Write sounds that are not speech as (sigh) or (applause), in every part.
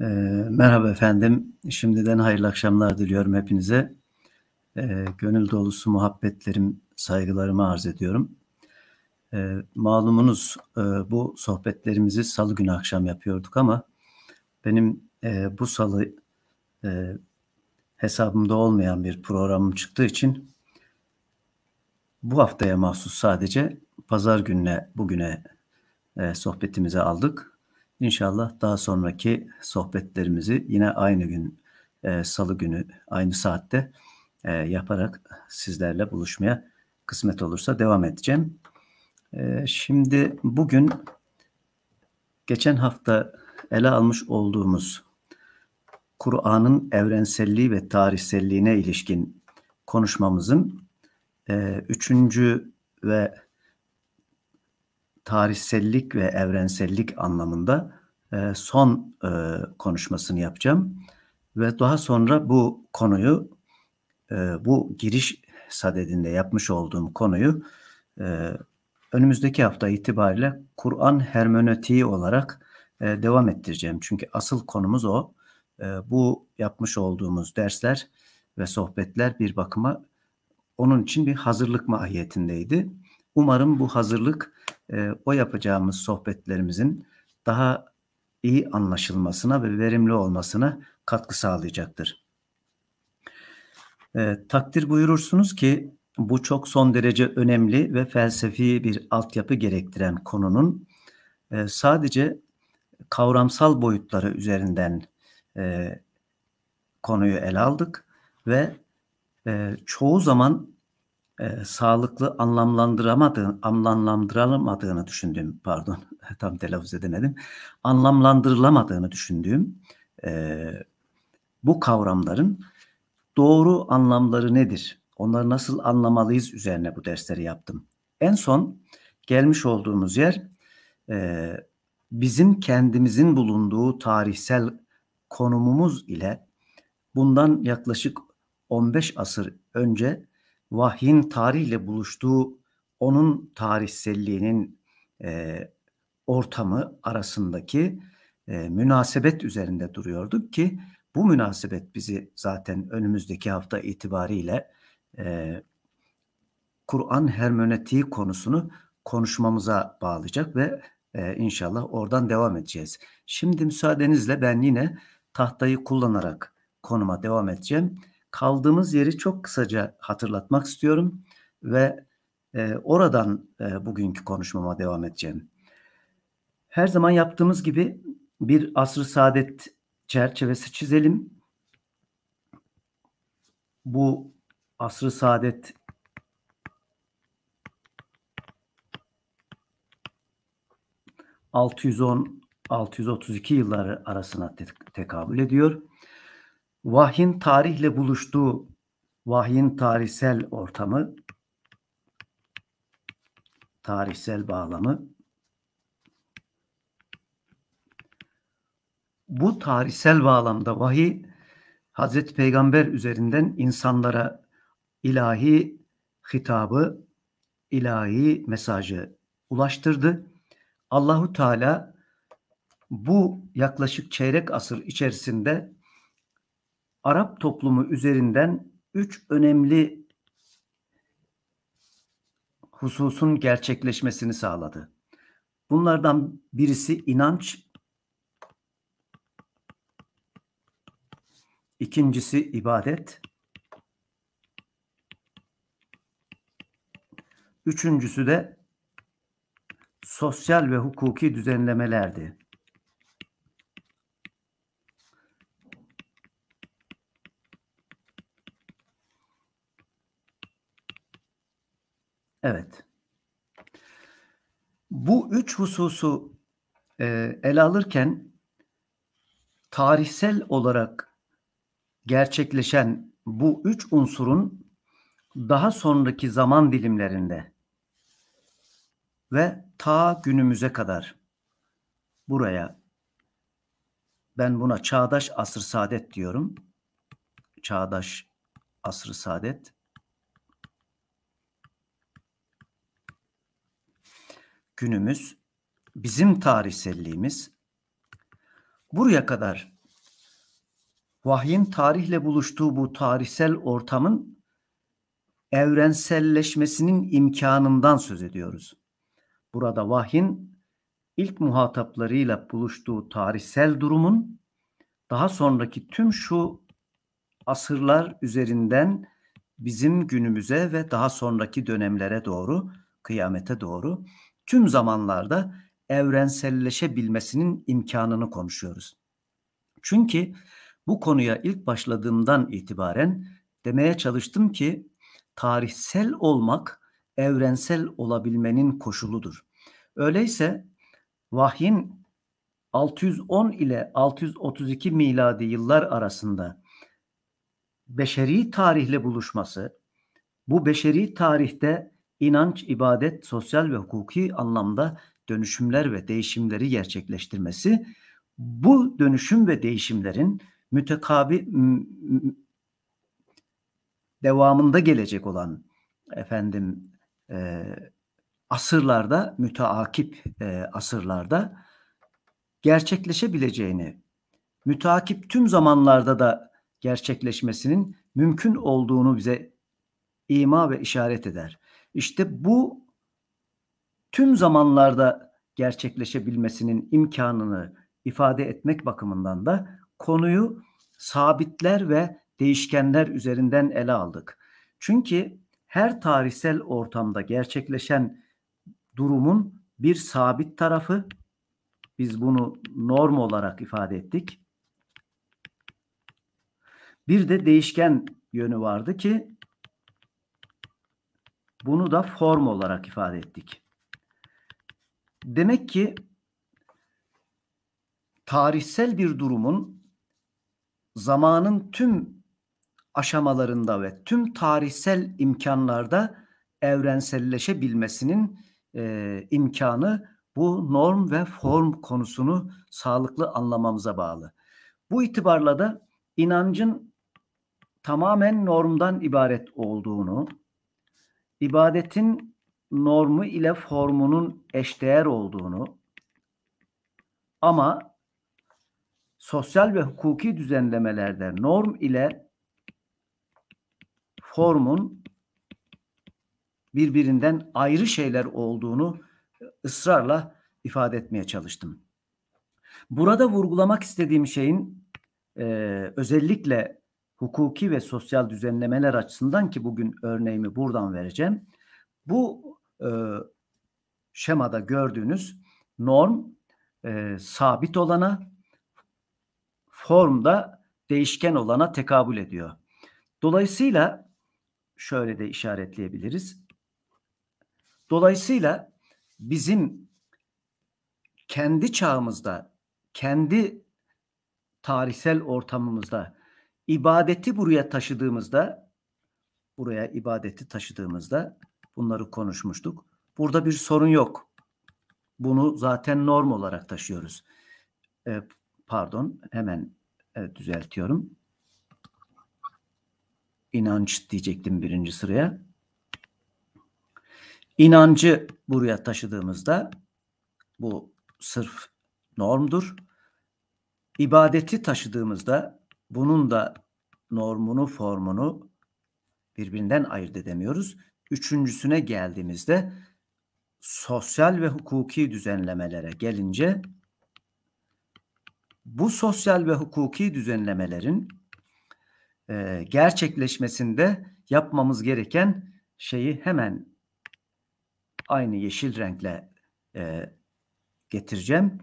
E, merhaba efendim. Şimdiden hayırlı akşamlar diliyorum hepinize. E, gönül dolusu muhabbetlerim, saygılarımı arz ediyorum. E, malumunuz e, bu sohbetlerimizi salı günü akşam yapıyorduk ama benim e, bu salı e, hesabımda olmayan bir programım çıktığı için bu haftaya mahsus sadece pazar gününe bugüne e, sohbetimize aldık. İnşallah daha sonraki sohbetlerimizi yine aynı gün e, salı günü aynı saatte e, yaparak sizlerle buluşmaya kısmet olursa devam edeceğim. E, şimdi bugün geçen hafta ele almış olduğumuz Kur'an'ın evrenselliği ve tarihselliğine ilişkin konuşmamızın e, üçüncü ve tarihsellik ve evrensellik anlamında e, son e, konuşmasını yapacağım. Ve daha sonra bu konuyu, e, bu giriş sadedinde yapmış olduğum konuyu e, önümüzdeki hafta itibariyle Kur'an hermenötiği olarak e, devam ettireceğim. Çünkü asıl konumuz o. E, bu yapmış olduğumuz dersler ve sohbetler bir bakıma onun için bir hazırlık mahiyetindeydi. Umarım bu hazırlık e, o yapacağımız sohbetlerimizin daha iyi anlaşılmasına ve verimli olmasına katkı sağlayacaktır. E, takdir buyurursunuz ki bu çok son derece önemli ve felsefi bir altyapı gerektiren konunun e, sadece kavramsal boyutları üzerinden e, konuyu ele aldık ve e, çoğu zaman e, sağlıklı anlamlandıramadığını, anlamlandıramadığını düşündüğüm, pardon (laughs) tam telaffuz edemedim, anlamlandırılamadığını düşündüğüm e, bu kavramların doğru anlamları nedir? Onları nasıl anlamalıyız üzerine bu dersleri yaptım. En son gelmiş olduğumuz yer e, bizim kendimizin bulunduğu tarihsel konumumuz ile bundan yaklaşık 15 asır önce vahyin tarihle buluştuğu onun tarihselliğinin e, ortamı arasındaki e, münasebet üzerinde duruyorduk ki bu münasebet bizi zaten önümüzdeki hafta itibariyle e, Kur'an hermenötiği konusunu konuşmamıza bağlayacak ve e, inşallah oradan devam edeceğiz. Şimdi müsaadenizle ben yine tahtayı kullanarak konuma devam edeceğim kaldığımız yeri çok kısaca hatırlatmak istiyorum ve e, oradan e, bugünkü konuşmama devam edeceğim. Her zaman yaptığımız gibi bir asr-ı saadet çerçevesi çizelim. Bu asr-ı saadet ...610-632 yılları arasına tekabül ediyor vahyin tarihle buluştuğu vahyin tarihsel ortamı tarihsel bağlamı bu tarihsel bağlamda vahiy Hazreti Peygamber üzerinden insanlara ilahi hitabı, ilahi mesajı ulaştırdı. Allahu Teala bu yaklaşık çeyrek asır içerisinde Arap toplumu üzerinden üç önemli hususun gerçekleşmesini sağladı. Bunlardan birisi inanç, ikincisi ibadet, üçüncüsü de sosyal ve hukuki düzenlemelerdi. Evet. Bu üç hususu e, ele alırken tarihsel olarak gerçekleşen bu üç unsurun daha sonraki zaman dilimlerinde ve ta günümüze kadar buraya ben buna çağdaş asr saadet diyorum. Çağdaş asr saadet günümüz, bizim tarihselliğimiz buraya kadar vahyin tarihle buluştuğu bu tarihsel ortamın evrenselleşmesinin imkanından söz ediyoruz. Burada vahyin ilk muhataplarıyla buluştuğu tarihsel durumun daha sonraki tüm şu asırlar üzerinden bizim günümüze ve daha sonraki dönemlere doğru, kıyamete doğru tüm zamanlarda evrenselleşebilmesinin imkanını konuşuyoruz. Çünkü bu konuya ilk başladığımdan itibaren demeye çalıştım ki tarihsel olmak evrensel olabilmenin koşuludur. Öyleyse vahyin 610 ile 632 miladi yıllar arasında beşeri tarihle buluşması, bu beşeri tarihte inanç, ibadet, sosyal ve hukuki anlamda dönüşümler ve değişimleri gerçekleştirmesi, bu dönüşüm ve değişimlerin mütekabi devamında gelecek olan efendim e, asırlarda müteakip e, asırlarda gerçekleşebileceğini, müteakip tüm zamanlarda da gerçekleşmesinin mümkün olduğunu bize ima ve işaret eder. İşte bu tüm zamanlarda gerçekleşebilmesinin imkanını ifade etmek bakımından da konuyu sabitler ve değişkenler üzerinden ele aldık. Çünkü her tarihsel ortamda gerçekleşen durumun bir sabit tarafı biz bunu norm olarak ifade ettik. Bir de değişken yönü vardı ki bunu da form olarak ifade ettik. Demek ki tarihsel bir durumun zamanın tüm aşamalarında ve tüm tarihsel imkanlarda evrenselleşebilmesinin e, imkanı bu norm ve form konusunu sağlıklı anlamamıza bağlı. Bu itibarla da inancın tamamen normdan ibaret olduğunu, ibadetin normu ile formunun eşdeğer olduğunu ama sosyal ve hukuki düzenlemelerde norm ile formun birbirinden ayrı şeyler olduğunu ısrarla ifade etmeye çalıştım. Burada vurgulamak istediğim şeyin e, özellikle hukuki ve sosyal düzenlemeler açısından ki bugün örneğimi buradan vereceğim. Bu e, şemada gördüğünüz norm e, sabit olana, formda değişken olana tekabül ediyor. Dolayısıyla şöyle de işaretleyebiliriz. Dolayısıyla bizim kendi çağımızda, kendi tarihsel ortamımızda ibadeti buraya taşıdığımızda buraya ibadeti taşıdığımızda bunları konuşmuştuk. Burada bir sorun yok. Bunu zaten norm olarak taşıyoruz. E, pardon hemen e, düzeltiyorum. İnanç diyecektim birinci sıraya. İnancı buraya taşıdığımızda bu sırf normdur. İbadeti taşıdığımızda bunun da normunu, formunu birbirinden ayırt edemiyoruz. Üçüncüsüne geldiğimizde sosyal ve hukuki düzenlemelere gelince bu sosyal ve hukuki düzenlemelerin e, gerçekleşmesinde yapmamız gereken şeyi hemen aynı yeşil renkle e, getireceğim.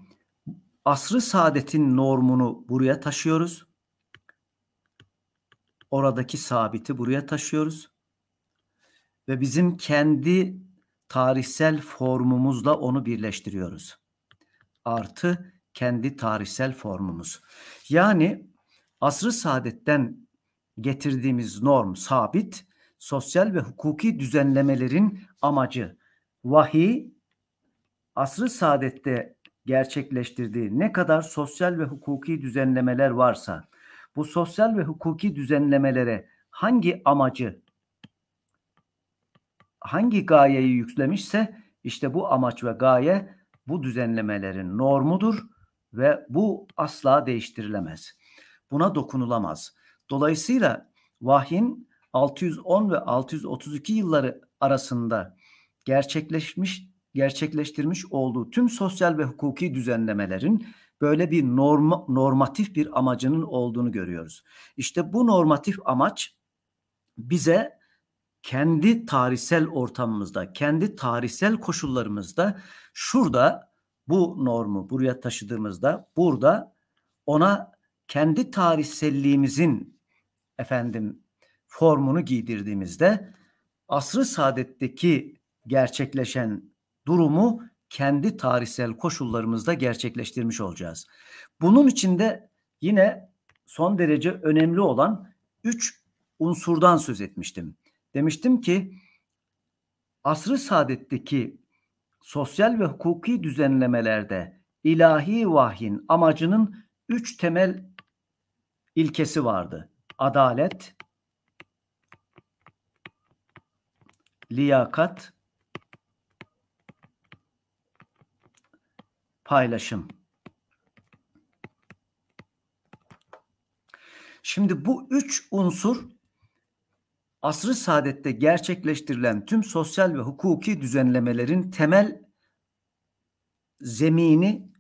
Asrı saadetin normunu buraya taşıyoruz oradaki sabiti buraya taşıyoruz. Ve bizim kendi tarihsel formumuzla onu birleştiriyoruz. Artı kendi tarihsel formumuz. Yani asrı saadetten getirdiğimiz norm sabit, sosyal ve hukuki düzenlemelerin amacı vahiy, asrı saadette gerçekleştirdiği ne kadar sosyal ve hukuki düzenlemeler varsa bu sosyal ve hukuki düzenlemelere hangi amacı hangi gayeyi yüklemişse işte bu amaç ve gaye bu düzenlemelerin normudur ve bu asla değiştirilemez. Buna dokunulamaz. Dolayısıyla vahyin 610 ve 632 yılları arasında gerçekleşmiş gerçekleştirmiş olduğu tüm sosyal ve hukuki düzenlemelerin böyle bir norm, normatif bir amacının olduğunu görüyoruz. İşte bu normatif amaç bize kendi tarihsel ortamımızda, kendi tarihsel koşullarımızda şurada bu normu buraya taşıdığımızda burada ona kendi tarihselliğimizin efendim formunu giydirdiğimizde asrı saadetteki gerçekleşen durumu kendi tarihsel koşullarımızda gerçekleştirmiş olacağız. Bunun içinde yine son derece önemli olan üç unsurdan söz etmiştim. Demiştim ki asrı saadetteki sosyal ve hukuki düzenlemelerde ilahi vahyin amacının üç temel ilkesi vardı. Adalet, liyakat paylaşım. Şimdi bu üç unsur asrı saadette gerçekleştirilen tüm sosyal ve hukuki düzenlemelerin temel zemini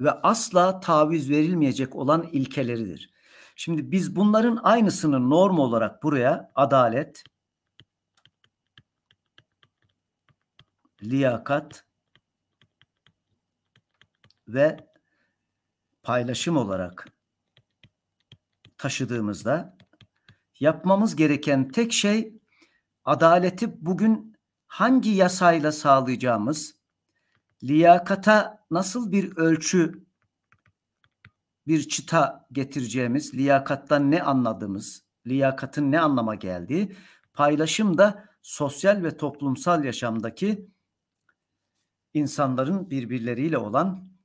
ve asla taviz verilmeyecek olan ilkeleridir. Şimdi biz bunların aynısını norm olarak buraya adalet, liyakat, ve paylaşım olarak taşıdığımızda yapmamız gereken tek şey adaleti bugün hangi yasayla sağlayacağımız, liyakata nasıl bir ölçü, bir çıta getireceğimiz, liyakattan ne anladığımız, liyakatın ne anlama geldiği, paylaşım da sosyal ve toplumsal yaşamdaki insanların birbirleriyle olan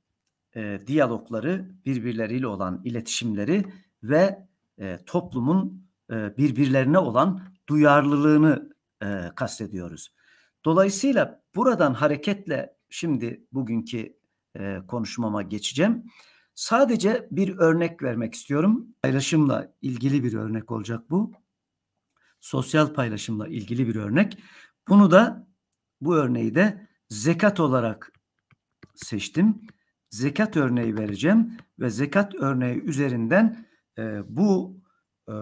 e, diyalogları, birbirleriyle olan iletişimleri ve e, toplumun e, birbirlerine olan duyarlılığını e, kastediyoruz. Dolayısıyla buradan hareketle şimdi bugünkü e, konuşmama geçeceğim. Sadece bir örnek vermek istiyorum. Paylaşımla ilgili bir örnek olacak bu. Sosyal paylaşımla ilgili bir örnek. Bunu da bu örneği de zekat olarak seçtim zekat örneği vereceğim ve zekat örneği üzerinden e, bu e,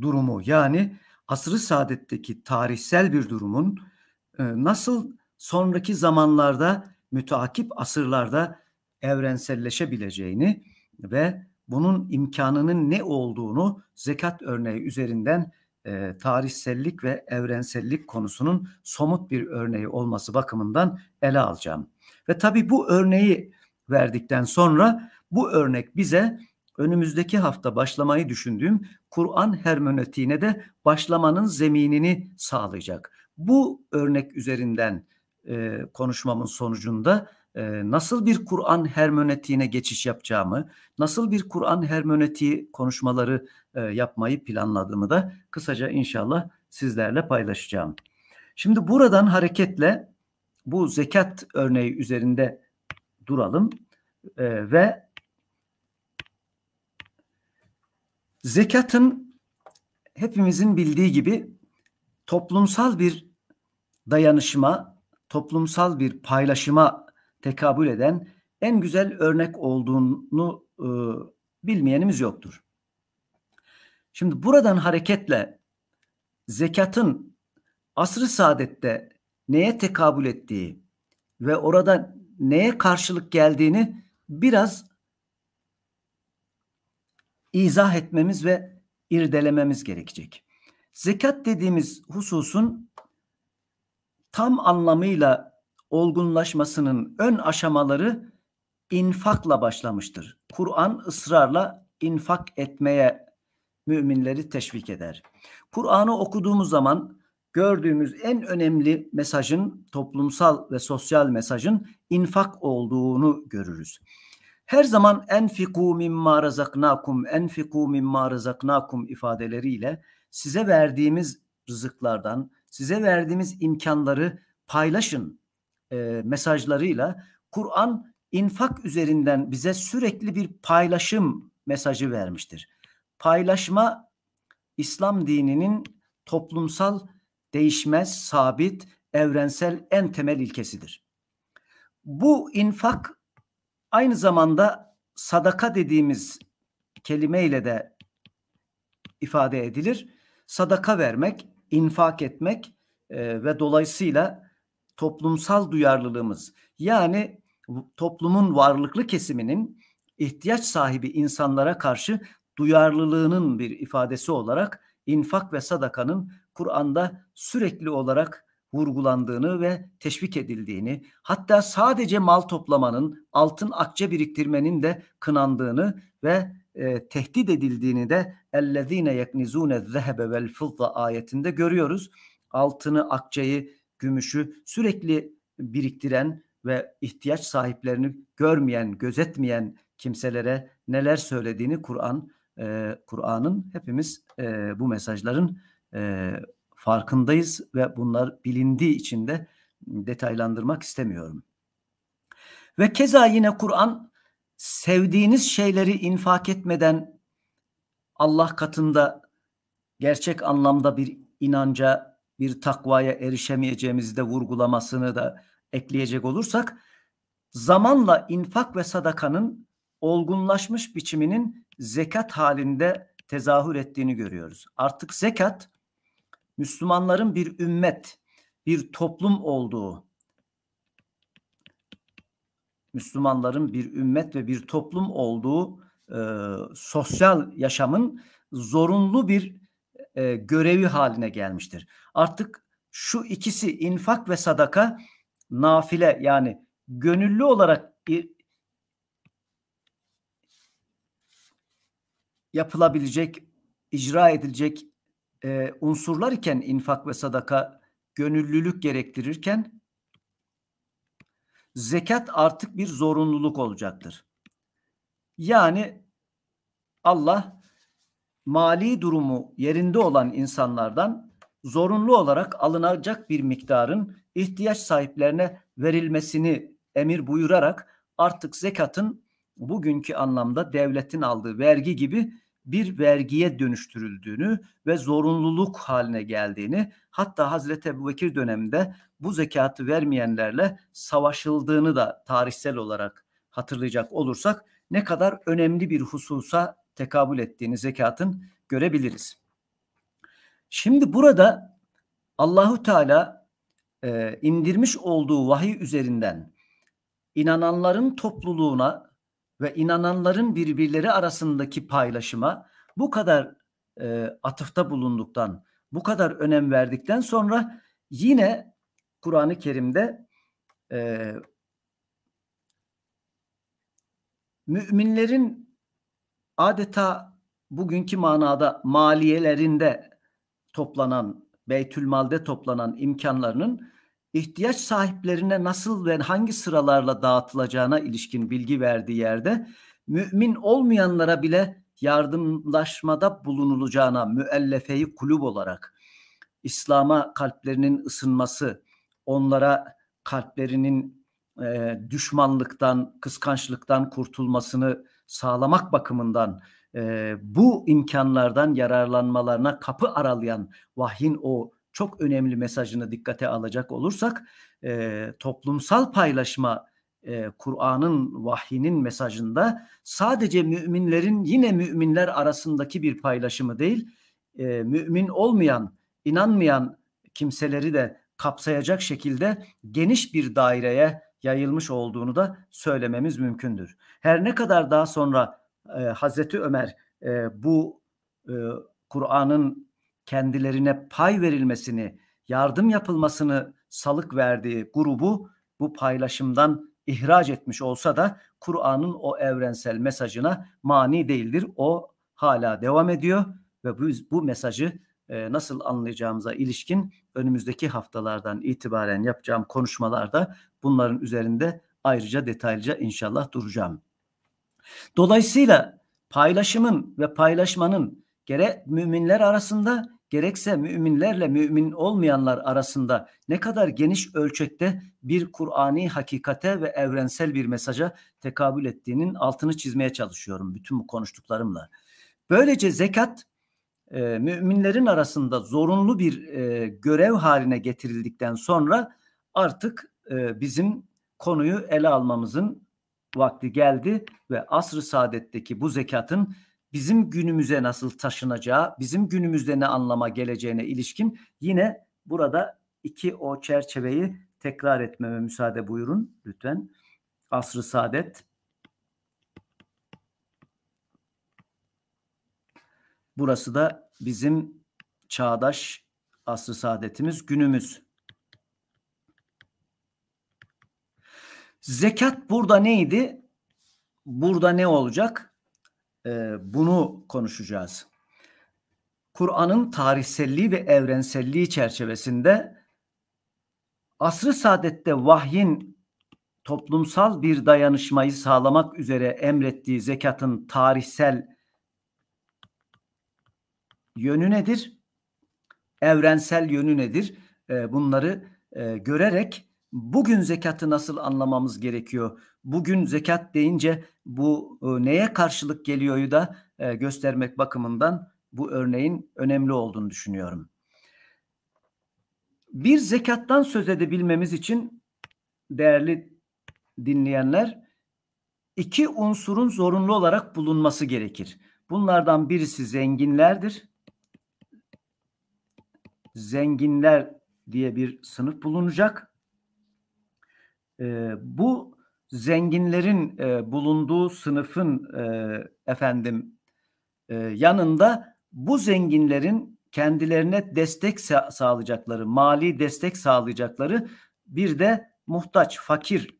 durumu yani asrı saadetteki tarihsel bir durumun e, nasıl sonraki zamanlarda müteakip asırlarda evrenselleşebileceğini ve bunun imkanının ne olduğunu zekat örneği üzerinden e, tarihsellik ve evrensellik konusunun somut bir örneği olması bakımından ele alacağım. Ve tabii bu örneği verdikten sonra bu örnek bize önümüzdeki hafta başlamayı düşündüğüm Kur'an hermenötiğine de başlamanın zeminini sağlayacak. Bu örnek üzerinden e, konuşmamın sonucunda e, nasıl bir Kur'an hermenötiğine geçiş yapacağımı, nasıl bir Kur'an hermenötiği konuşmaları e, yapmayı planladığımı da kısaca inşallah sizlerle paylaşacağım. Şimdi buradan hareketle bu zekat örneği üzerinde duralım e, ve zekatın hepimizin bildiği gibi toplumsal bir dayanışma, toplumsal bir paylaşıma tekabül eden en güzel örnek olduğunu e, bilmeyenimiz yoktur. Şimdi buradan hareketle zekatın asr-ı saadette neye tekabül ettiği ve orada neye karşılık geldiğini biraz izah etmemiz ve irdelememiz gerekecek. Zekat dediğimiz hususun tam anlamıyla olgunlaşmasının ön aşamaları infakla başlamıştır. Kur'an ısrarla infak etmeye müminleri teşvik eder. Kur'an'ı okuduğumuz zaman gördüğümüz en önemli mesajın toplumsal ve sosyal mesajın infak olduğunu görürüz. Her zaman enfiku mimma razaknakum, enfiku mimma razaknakum ifadeleriyle size verdiğimiz rızıklardan, size verdiğimiz imkanları paylaşın e, mesajlarıyla Kur'an infak üzerinden bize sürekli bir paylaşım mesajı vermiştir. Paylaşma İslam dininin toplumsal değişmez, sabit, evrensel en temel ilkesidir. Bu infak aynı zamanda sadaka dediğimiz kelimeyle de ifade edilir. Sadaka vermek, infak etmek e, ve dolayısıyla toplumsal duyarlılığımız yani toplumun varlıklı kesiminin ihtiyaç sahibi insanlara karşı duyarlılığının bir ifadesi olarak infak ve sadakanın Kur'an'da sürekli olarak vurgulandığını ve teşvik edildiğini, hatta sadece mal toplamanın, altın akçe biriktirmenin de kınandığını ve e, tehdit edildiğini de ellezine yeknizune zehebe vel fızza ayetinde görüyoruz. Altını, akçeyi, gümüşü sürekli biriktiren ve ihtiyaç sahiplerini görmeyen, gözetmeyen kimselere neler söylediğini Kur'an e, Kur'an'ın hepimiz e, bu mesajların e, farkındayız ve bunlar bilindiği için de detaylandırmak istemiyorum. Ve keza yine Kur'an sevdiğiniz şeyleri infak etmeden Allah katında gerçek anlamda bir inanca, bir takvaya erişemeyeceğimizi de vurgulamasını da ekleyecek olursak zamanla infak ve sadakanın olgunlaşmış biçiminin zekat halinde tezahür ettiğini görüyoruz. Artık zekat Müslümanların bir ümmet, bir toplum olduğu Müslümanların bir ümmet ve bir toplum olduğu e, sosyal yaşamın zorunlu bir e, görevi haline gelmiştir. Artık şu ikisi infak ve sadaka nafile yani gönüllü olarak bir yapılabilecek, icra edilecek e, unsurlar iken infak ve sadaka gönüllülük gerektirirken zekat artık bir zorunluluk olacaktır. Yani Allah mali durumu yerinde olan insanlardan zorunlu olarak alınacak bir miktarın ihtiyaç sahiplerine verilmesini emir buyurarak artık zekatın bugünkü anlamda devletin aldığı vergi gibi bir vergiye dönüştürüldüğünü ve zorunluluk haline geldiğini hatta Hazreti Bekir döneminde bu zekatı vermeyenlerle savaşıldığını da tarihsel olarak hatırlayacak olursak ne kadar önemli bir hususa tekabül ettiğini zekatın görebiliriz. Şimdi burada Allahu Teala e, indirmiş olduğu vahiy üzerinden inananların topluluğuna ve inananların birbirleri arasındaki paylaşıma bu kadar e, atıfta bulunduktan, bu kadar önem verdikten sonra yine Kur'an-ı Kerim'de e, müminlerin adeta bugünkü manada maliyelerinde toplanan, Beytülmal'de toplanan imkanlarının ihtiyaç sahiplerine nasıl ve hangi sıralarla dağıtılacağına ilişkin bilgi verdiği yerde mümin olmayanlara bile yardımlaşmada bulunulacağına müellefeyi kulüp olarak İslam'a kalplerinin ısınması, onlara kalplerinin e, düşmanlıktan, kıskançlıktan kurtulmasını sağlamak bakımından e, bu imkanlardan yararlanmalarına kapı aralayan vahyin o çok önemli mesajını dikkate alacak olursak e, toplumsal paylaşma e, Kur'an'ın vahyinin mesajında sadece müminlerin yine müminler arasındaki bir paylaşımı değil e, mümin olmayan inanmayan kimseleri de kapsayacak şekilde geniş bir daireye yayılmış olduğunu da söylememiz mümkündür. Her ne kadar daha sonra e, Hazreti Ömer e, bu e, Kur'an'ın kendilerine pay verilmesini, yardım yapılmasını salık verdiği grubu bu paylaşımdan ihraç etmiş olsa da Kur'an'ın o evrensel mesajına mani değildir. O hala devam ediyor ve bu, bu mesajı e, nasıl anlayacağımıza ilişkin önümüzdeki haftalardan itibaren yapacağım konuşmalarda bunların üzerinde ayrıca detaylıca inşallah duracağım. Dolayısıyla paylaşımın ve paylaşmanın gerek müminler arasında gerekse müminlerle mümin olmayanlar arasında ne kadar geniş ölçekte bir Kur'ani hakikate ve evrensel bir mesaja tekabül ettiğinin altını çizmeye çalışıyorum bütün bu konuştuklarımla. Böylece zekat e, müminlerin arasında zorunlu bir e, görev haline getirildikten sonra artık e, bizim konuyu ele almamızın vakti geldi ve asr-ı saadetteki bu zekatın bizim günümüze nasıl taşınacağı, bizim günümüzde ne anlama geleceğine ilişkin yine burada iki o çerçeveyi tekrar etmeme müsaade buyurun lütfen. Asr-ı Saadet Burası da bizim çağdaş asr-ı saadetimiz, günümüz. Zekat burada neydi? Burada ne olacak? Ee, bunu konuşacağız. Kur'an'ın tarihselliği ve evrenselliği çerçevesinde asrı saadette vahyin toplumsal bir dayanışmayı sağlamak üzere emrettiği zekatın tarihsel yönü nedir? Evrensel yönü nedir? Ee, bunları e, görerek bugün zekatı nasıl anlamamız gerekiyor? Bugün zekat deyince bu e, neye karşılık geliyoryu da e, göstermek bakımından bu örneğin önemli olduğunu düşünüyorum. Bir zekattan söz edebilmemiz için değerli dinleyenler iki unsurun zorunlu olarak bulunması gerekir. Bunlardan birisi zenginlerdir. Zenginler diye bir sınıf bulunacak. E, bu zenginlerin e, bulunduğu sınıfın e, efendim e, yanında bu zenginlerin kendilerine destek sa- sağlayacakları, mali destek sağlayacakları bir de muhtaç, fakir.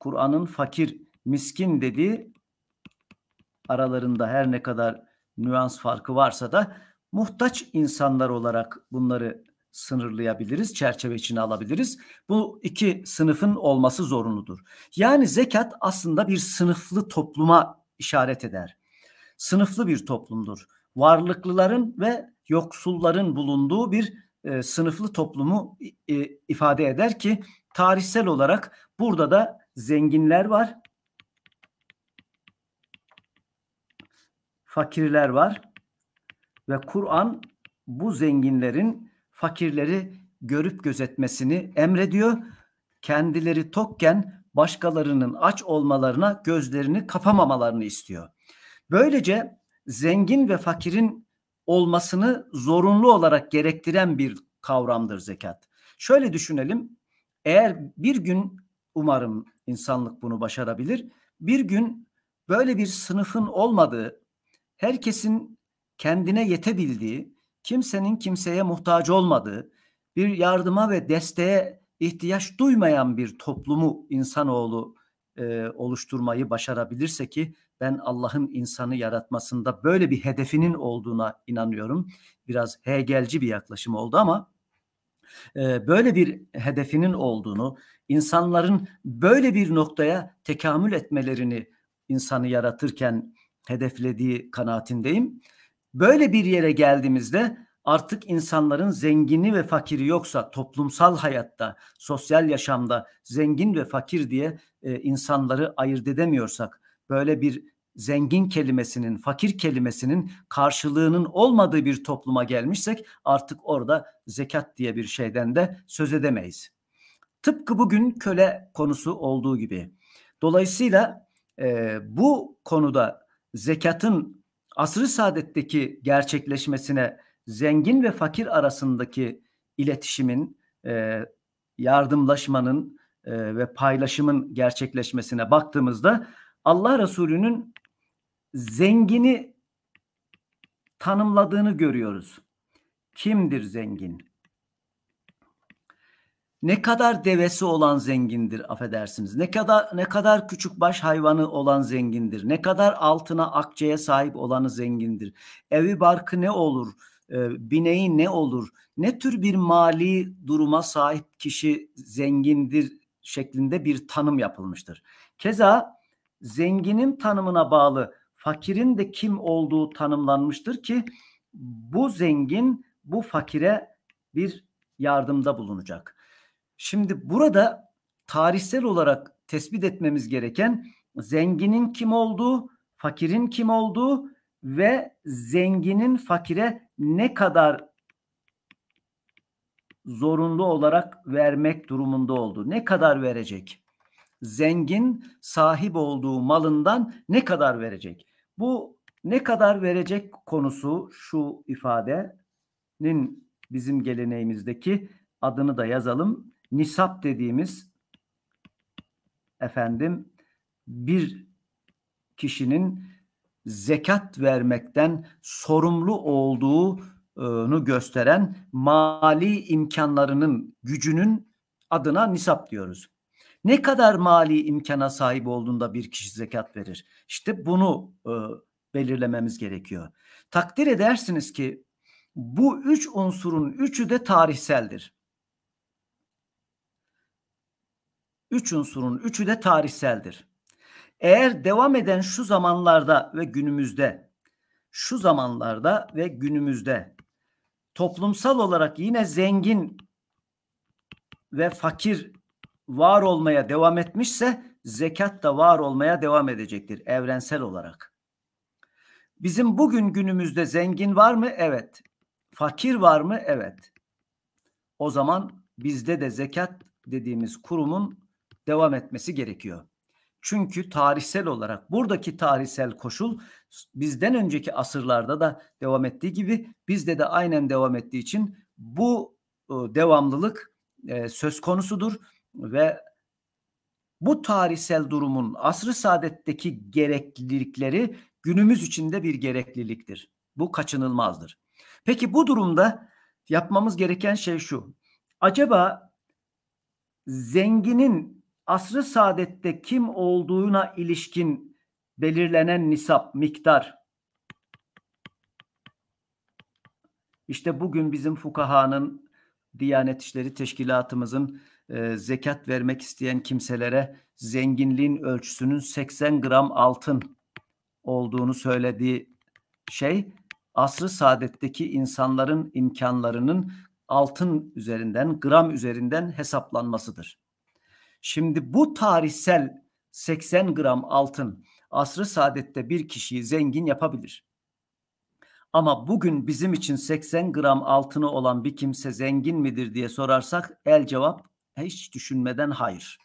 Kur'an'ın fakir, miskin dediği aralarında her ne kadar nüans farkı varsa da muhtaç insanlar olarak bunları sınırlayabiliriz, çerçeve içine alabiliriz. Bu iki sınıfın olması zorunludur. Yani zekat aslında bir sınıflı topluma işaret eder. Sınıflı bir toplumdur. Varlıklıların ve yoksulların bulunduğu bir e, sınıflı toplumu e, ifade eder ki tarihsel olarak burada da zenginler var, fakirler var ve Kur'an bu zenginlerin fakirleri görüp gözetmesini emrediyor. Kendileri tokken başkalarının aç olmalarına gözlerini kapamamalarını istiyor. Böylece zengin ve fakirin olmasını zorunlu olarak gerektiren bir kavramdır zekat. Şöyle düşünelim. Eğer bir gün umarım insanlık bunu başarabilir. Bir gün böyle bir sınıfın olmadığı, herkesin kendine yetebildiği, kimsenin kimseye muhtaç olmadığı, bir yardıma ve desteğe ihtiyaç duymayan bir toplumu insanoğlu e, oluşturmayı başarabilirse ki ben Allah'ın insanı yaratmasında böyle bir hedefinin olduğuna inanıyorum. Biraz hegelci bir yaklaşım oldu ama e, böyle bir hedefinin olduğunu, insanların böyle bir noktaya tekamül etmelerini insanı yaratırken hedeflediği kanaatindeyim. Böyle bir yere geldiğimizde artık insanların zengini ve fakiri yoksa toplumsal hayatta, sosyal yaşamda zengin ve fakir diye e, insanları ayırt edemiyorsak, böyle bir zengin kelimesinin, fakir kelimesinin karşılığının olmadığı bir topluma gelmişsek artık orada zekat diye bir şeyden de söz edemeyiz. Tıpkı bugün köle konusu olduğu gibi. Dolayısıyla e, bu konuda zekatın asrı saadetteki gerçekleşmesine zengin ve fakir arasındaki iletişimin, e, yardımlaşmanın e, ve paylaşımın gerçekleşmesine baktığımızda Allah Resulü'nün zengini tanımladığını görüyoruz. Kimdir zengin? ne kadar devesi olan zengindir affedersiniz. Ne kadar ne kadar küçük baş hayvanı olan zengindir. Ne kadar altına akçeye sahip olanı zengindir. Evi barkı ne olur? E, bineği ne olur? Ne tür bir mali duruma sahip kişi zengindir şeklinde bir tanım yapılmıştır. Keza zenginin tanımına bağlı fakirin de kim olduğu tanımlanmıştır ki bu zengin bu fakire bir yardımda bulunacak. Şimdi burada tarihsel olarak tespit etmemiz gereken zenginin kim olduğu, fakirin kim olduğu ve zenginin fakire ne kadar zorunlu olarak vermek durumunda olduğu, Ne kadar verecek? Zengin sahip olduğu malından ne kadar verecek? Bu ne kadar verecek konusu şu ifadenin bizim geleneğimizdeki adını da yazalım nisap dediğimiz efendim bir kişinin zekat vermekten sorumlu olduğunu gösteren mali imkanlarının gücünün adına nisap diyoruz. Ne kadar mali imkana sahip olduğunda bir kişi zekat verir? İşte bunu e, belirlememiz gerekiyor. Takdir edersiniz ki bu üç unsurun üçü de tarihseldir. Üç unsurun üçü de tarihseldir. Eğer devam eden şu zamanlarda ve günümüzde şu zamanlarda ve günümüzde toplumsal olarak yine zengin ve fakir var olmaya devam etmişse zekat da var olmaya devam edecektir evrensel olarak. Bizim bugün günümüzde zengin var mı? Evet. Fakir var mı? Evet. O zaman bizde de zekat dediğimiz kurumun devam etmesi gerekiyor. Çünkü tarihsel olarak buradaki tarihsel koşul bizden önceki asırlarda da devam ettiği gibi bizde de aynen devam ettiği için bu e, devamlılık e, söz konusudur ve bu tarihsel durumun asrı saadetteki gereklilikleri günümüz içinde bir gerekliliktir. Bu kaçınılmazdır. Peki bu durumda yapmamız gereken şey şu. Acaba zenginin asrı saadette kim olduğuna ilişkin belirlenen nisap, miktar. İşte bugün bizim fukahanın, Diyanet İşleri Teşkilatımızın e, zekat vermek isteyen kimselere zenginliğin ölçüsünün 80 gram altın olduğunu söylediği şey asrı saadetteki insanların imkanlarının altın üzerinden, gram üzerinden hesaplanmasıdır. Şimdi bu tarihsel 80 gram altın asrı saadette bir kişiyi zengin yapabilir. Ama bugün bizim için 80 gram altını olan bir kimse zengin midir diye sorarsak el cevap hiç düşünmeden hayır.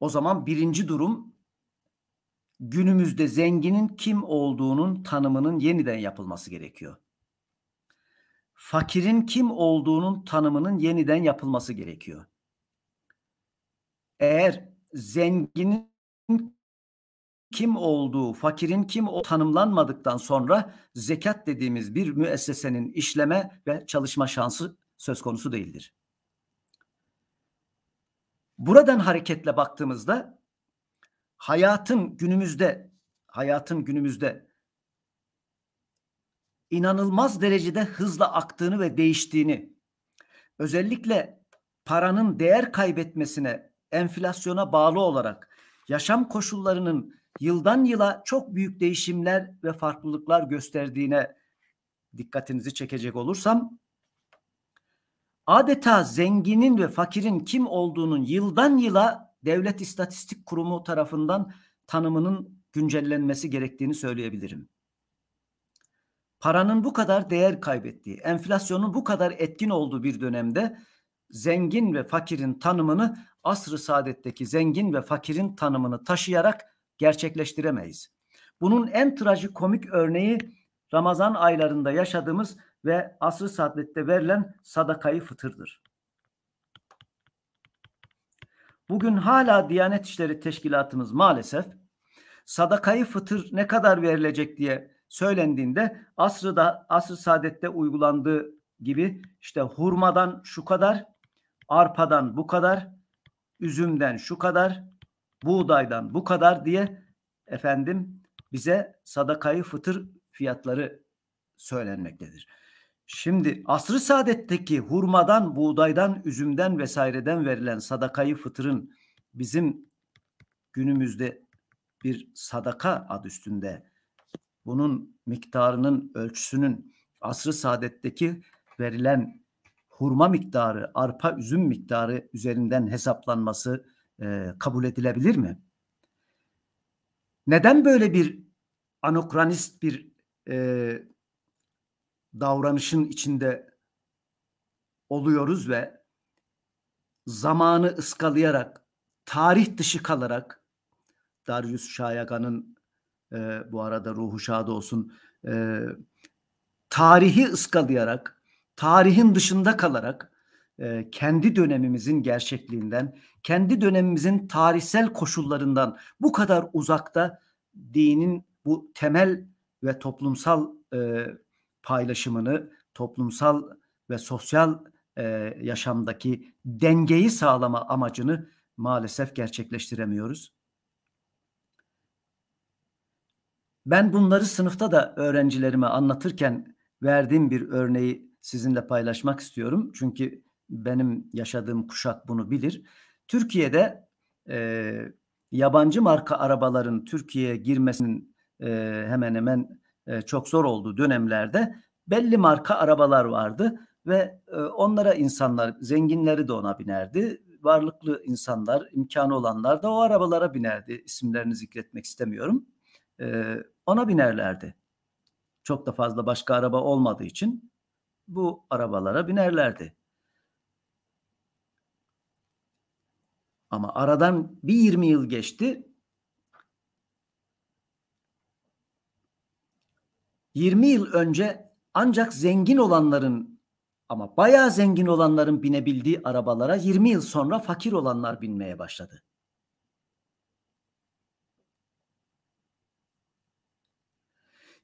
O zaman birinci durum günümüzde zenginin kim olduğunun tanımının yeniden yapılması gerekiyor fakirin kim olduğunun tanımının yeniden yapılması gerekiyor. Eğer zenginin kim olduğu, fakirin kim o tanımlanmadıktan sonra zekat dediğimiz bir müessesenin işleme ve çalışma şansı söz konusu değildir. Buradan hareketle baktığımızda hayatın günümüzde hayatın günümüzde inanılmaz derecede hızla aktığını ve değiştiğini, özellikle paranın değer kaybetmesine, enflasyona bağlı olarak yaşam koşullarının yıldan yıla çok büyük değişimler ve farklılıklar gösterdiğine dikkatinizi çekecek olursam adeta zenginin ve fakirin kim olduğunun yıldan yıla Devlet İstatistik Kurumu tarafından tanımının güncellenmesi gerektiğini söyleyebilirim paranın bu kadar değer kaybettiği, enflasyonun bu kadar etkin olduğu bir dönemde zengin ve fakirin tanımını asr-ı saadetteki zengin ve fakirin tanımını taşıyarak gerçekleştiremeyiz. Bunun en trajikomik örneği Ramazan aylarında yaşadığımız ve asr-ı saadette verilen sadakayı fıtırdır. Bugün hala Diyanet İşleri Teşkilatımız maalesef sadakayı fıtır ne kadar verilecek diye söylendiğinde asrı da asr saadette uygulandığı gibi işte hurmadan şu kadar, arpadan bu kadar, üzümden şu kadar, buğdaydan bu kadar diye efendim bize sadakayı fıtır fiyatları söylenmektedir. Şimdi asrı saadetteki hurmadan, buğdaydan, üzümden vesaireden verilen sadakayı fıtırın bizim günümüzde bir sadaka ad üstünde bunun miktarının ölçüsünün asrı saadetteki verilen hurma miktarı, arpa üzüm miktarı üzerinden hesaplanması e, kabul edilebilir mi? Neden böyle bir anokranist bir e, davranışın içinde oluyoruz ve zamanı ıskalayarak, tarih dışı kalarak Darius Şayaga'nın e, bu arada ruhu şad olsun e, tarihi ıskalayarak tarihin dışında kalarak e, kendi dönemimizin gerçekliğinden kendi dönemimizin tarihsel koşullarından bu kadar uzakta dinin bu temel ve toplumsal e, paylaşımını toplumsal ve sosyal e, yaşamdaki dengeyi sağlama amacını maalesef gerçekleştiremiyoruz. Ben bunları sınıfta da öğrencilerime anlatırken verdiğim bir örneği sizinle paylaşmak istiyorum. Çünkü benim yaşadığım kuşak bunu bilir. Türkiye'de e, yabancı marka arabaların Türkiye'ye girmesinin e, hemen hemen e, çok zor olduğu dönemlerde belli marka arabalar vardı ve e, onlara insanlar zenginleri de ona binerdi. Varlıklı insanlar, imkanı olanlar da o arabalara binerdi. İsimlerini zikretmek istemiyorum e, ona binerlerdi. Çok da fazla başka araba olmadığı için bu arabalara binerlerdi. Ama aradan bir 20 yıl geçti. 20 yıl önce ancak zengin olanların ama bayağı zengin olanların binebildiği arabalara 20 yıl sonra fakir olanlar binmeye başladı.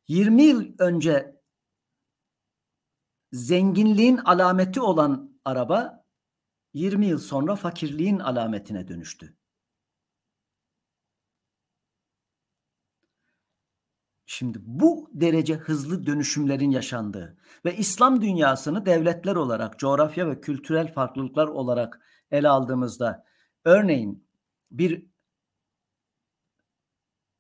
20 yıl önce zenginliğin alameti olan araba 20 yıl sonra fakirliğin alametine dönüştü. Şimdi bu derece hızlı dönüşümlerin yaşandığı ve İslam dünyasını devletler olarak, coğrafya ve kültürel farklılıklar olarak ele aldığımızda örneğin bir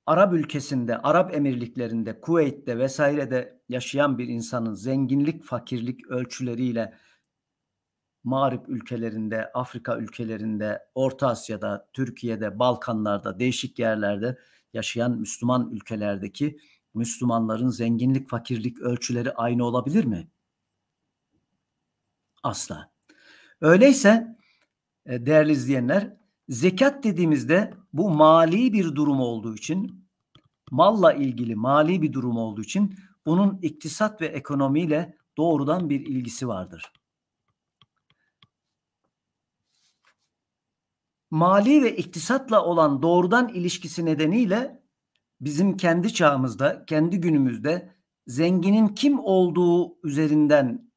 Arap ülkesinde, Arap emirliklerinde, Kuveyt'te vesairede yaşayan bir insanın zenginlik, fakirlik ölçüleriyle Mağrip ülkelerinde, Afrika ülkelerinde, Orta Asya'da, Türkiye'de, Balkanlarda, değişik yerlerde yaşayan Müslüman ülkelerdeki Müslümanların zenginlik, fakirlik ölçüleri aynı olabilir mi? Asla. Öyleyse e, değerli izleyenler, zekat dediğimizde bu mali bir durum olduğu için malla ilgili mali bir durum olduğu için bunun iktisat ve ekonomiyle doğrudan bir ilgisi vardır. Mali ve iktisatla olan doğrudan ilişkisi nedeniyle bizim kendi çağımızda, kendi günümüzde zenginin kim olduğu üzerinden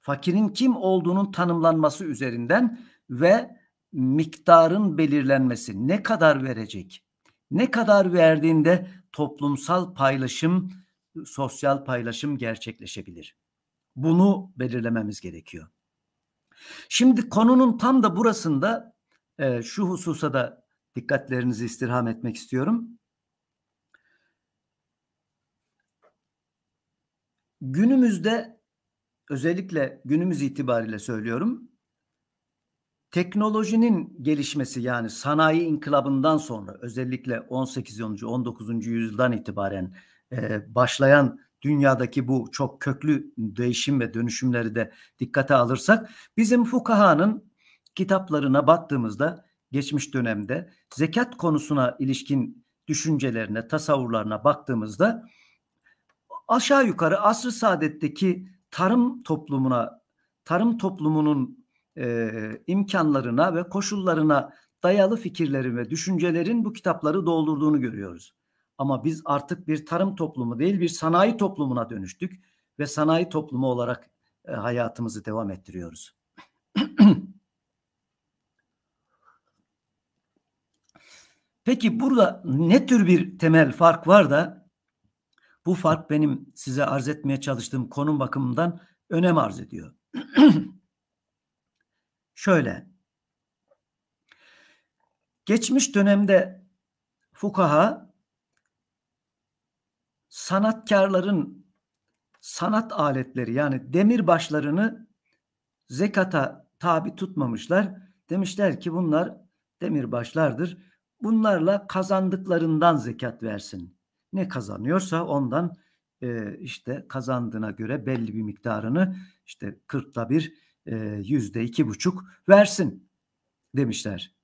fakirin kim olduğunun tanımlanması üzerinden ve miktarın belirlenmesi ne kadar verecek? Ne kadar verdiğinde toplumsal paylaşım, sosyal paylaşım gerçekleşebilir. Bunu belirlememiz gerekiyor. Şimdi konunun tam da burasında e, şu hususa da dikkatlerinizi istirham etmek istiyorum. Günümüzde özellikle günümüz itibariyle söylüyorum Teknolojinin gelişmesi yani sanayi inkılabından sonra özellikle 18. 19. yüzyıldan itibaren e, başlayan dünyadaki bu çok köklü değişim ve dönüşümleri de dikkate alırsak bizim fukahanın kitaplarına baktığımızda geçmiş dönemde zekat konusuna ilişkin düşüncelerine, tasavvurlarına baktığımızda aşağı yukarı asr saadetteki tarım toplumuna, tarım toplumunun e, imkanlarına ve koşullarına dayalı fikirlerin ve düşüncelerin bu kitapları doldurduğunu görüyoruz. Ama biz artık bir tarım toplumu değil bir sanayi toplumuna dönüştük ve sanayi toplumu olarak e, hayatımızı devam ettiriyoruz. (clears throat) Peki burada ne tür bir temel fark var da bu fark benim size arz etmeye çalıştığım konum bakımından önem arz ediyor. (clears throat) şöyle. Geçmiş dönemde fukaha sanatkarların sanat aletleri yani demir başlarını zekata tabi tutmamışlar. Demişler ki bunlar demir başlardır. Bunlarla kazandıklarından zekat versin. Ne kazanıyorsa ondan e, işte kazandığına göre belli bir miktarını işte kırkta bir e, yüzde iki buçuk versin demişler.